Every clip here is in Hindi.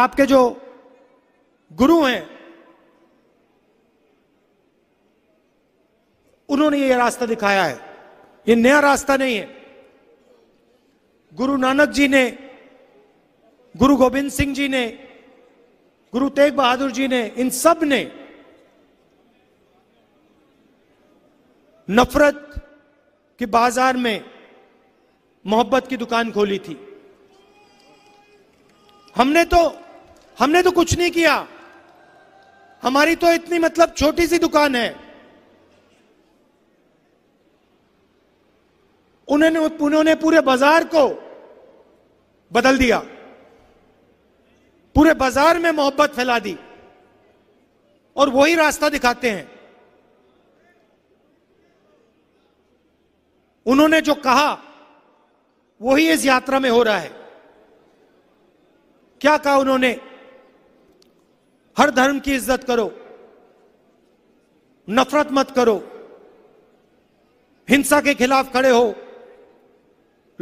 आपके जो गुरु हैं उन्होंने ये रास्ता दिखाया है ये नया रास्ता नहीं है गुरु नानक जी ने गुरु गोविंद सिंह जी ने गुरु तेग बहादुर जी ने इन सब ने नफरत के बाजार में मोहब्बत की दुकान खोली थी हमने तो हमने तो कुछ नहीं किया हमारी तो इतनी मतलब छोटी सी दुकान है उन्होंने उन्होंने पूरे बाजार को बदल दिया पूरे बाजार में मोहब्बत फैला दी और वही रास्ता दिखाते हैं उन्होंने जो कहा वही इस यात्रा में हो रहा है क्या कहा उन्होंने हर धर्म की इज्जत करो नफरत मत करो हिंसा के खिलाफ खड़े हो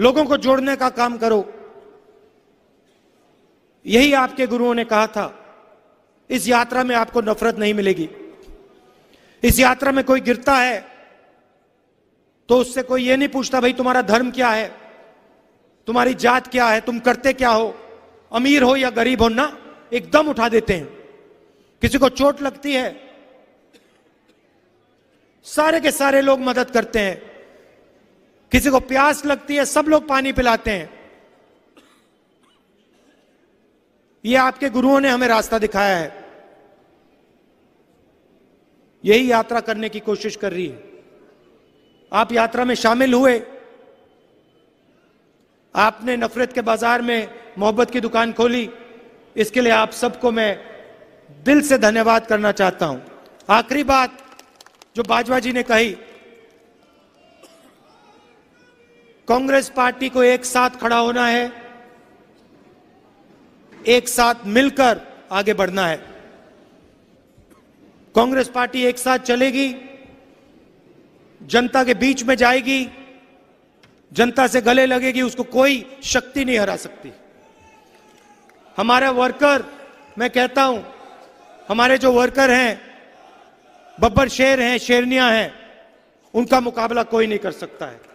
लोगों को जोड़ने का काम करो यही आपके गुरुओं ने कहा था इस यात्रा में आपको नफरत नहीं मिलेगी इस यात्रा में कोई गिरता है तो उससे कोई यह नहीं पूछता भाई तुम्हारा धर्म क्या है तुम्हारी जात क्या है तुम करते क्या हो अमीर हो या गरीब हो ना एकदम उठा देते हैं किसी को चोट लगती है सारे के सारे लोग मदद करते हैं किसी को प्यास लगती है सब लोग पानी पिलाते हैं ये आपके गुरुओं ने हमें रास्ता दिखाया है यही यात्रा करने की कोशिश कर रही है आप यात्रा में शामिल हुए आपने नफरत के बाजार में मोहब्बत की दुकान खोली इसके लिए आप सबको मैं दिल से धन्यवाद करना चाहता हूं आखिरी बात जो बाजवा जी ने कही कांग्रेस पार्टी को एक साथ खड़ा होना है एक साथ मिलकर आगे बढ़ना है कांग्रेस पार्टी एक साथ चलेगी जनता के बीच में जाएगी जनता से गले लगेगी उसको कोई शक्ति नहीं हरा सकती हमारा वर्कर मैं कहता हूं हमारे जो वर्कर हैं बब्बर शेर हैं शेरनिया हैं उनका मुकाबला कोई नहीं कर सकता है